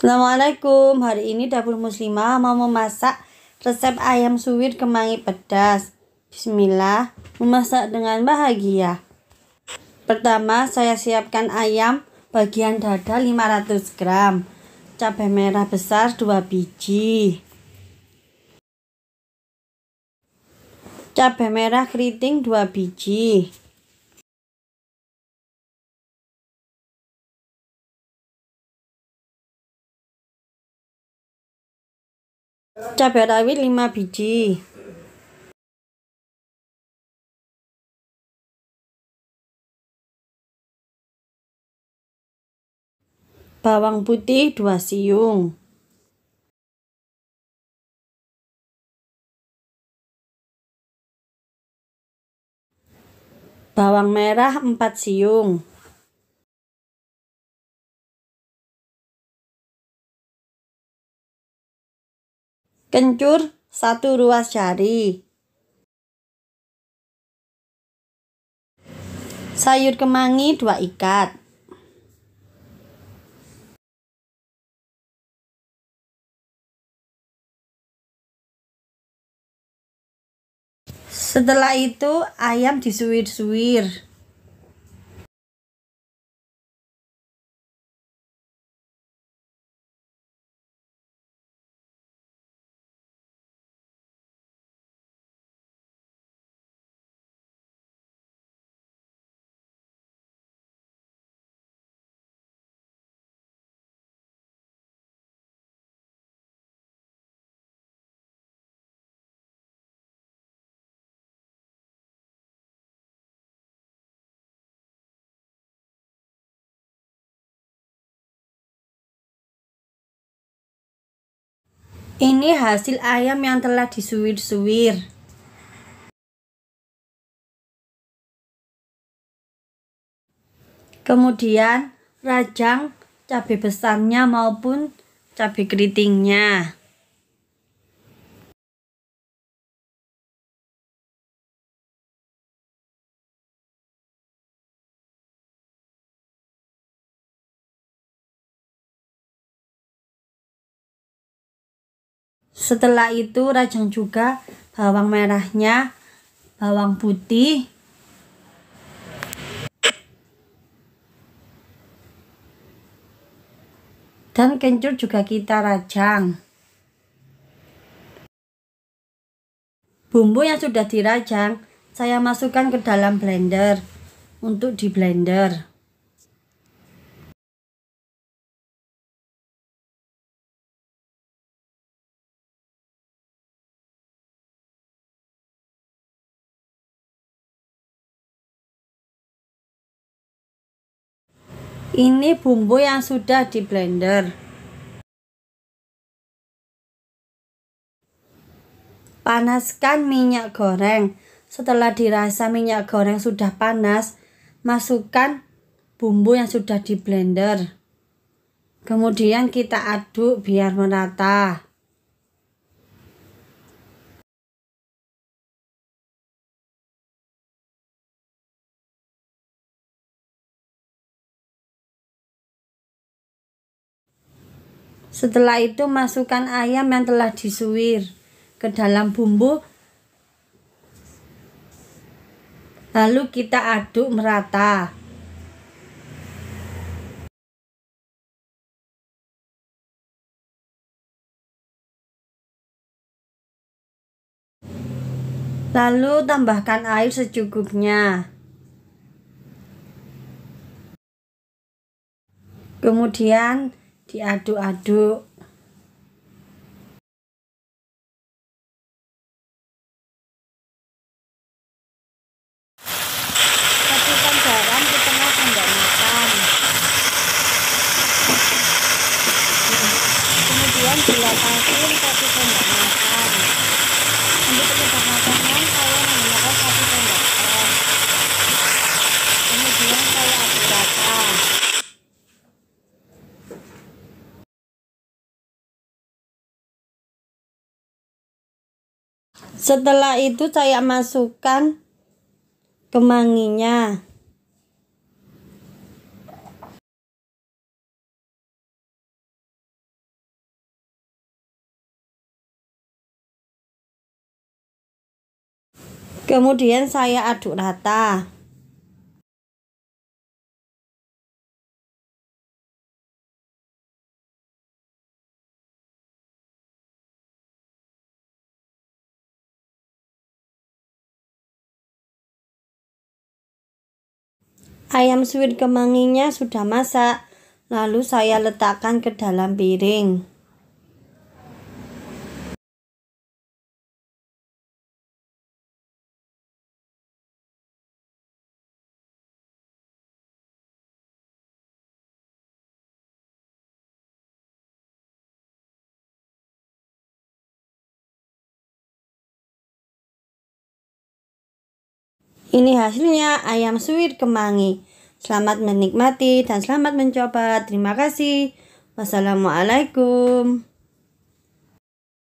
Assalamualaikum, hari ini dapur muslimah mau memasak resep ayam suwir kemangi pedas Bismillah, memasak dengan bahagia Pertama, saya siapkan ayam bagian dada 500 gram Cabai merah besar 2 biji Cabai merah keriting 2 biji cabai rawit 5 biji bawang putih 2 siung bawang merah 4 siung Kencur satu ruas jari. Sayur kemangi dua ikat. Setelah itu ayam disuwir-suwir. Ini hasil ayam yang telah disuwir-suwir. Kemudian rajang cabai besarnya maupun cabai keritingnya. Setelah itu rajang juga bawang merahnya, bawang putih, dan kencur juga kita rajang. Bumbu yang sudah dirajang saya masukkan ke dalam blender untuk di blender. Ini bumbu yang sudah di blender. Panaskan minyak goreng. Setelah dirasa minyak goreng sudah panas, masukkan bumbu yang sudah di blender. Kemudian kita aduk biar merata. Setelah itu masukkan ayam yang telah disuwir ke dalam bumbu. Lalu kita aduk merata. Lalu tambahkan air secukupnya. Kemudian diaduk-aduk masukkan garam ke tengah makan. kemudian dilapasi satu makan. Setelah itu saya masukkan kemanginya. Kemudian saya aduk rata. Ayam suwir kemanginya sudah masak, lalu saya letakkan ke dalam piring. Ini hasilnya ayam suwir kemangi. Selamat menikmati dan selamat mencoba. Terima kasih. Wassalamualaikum.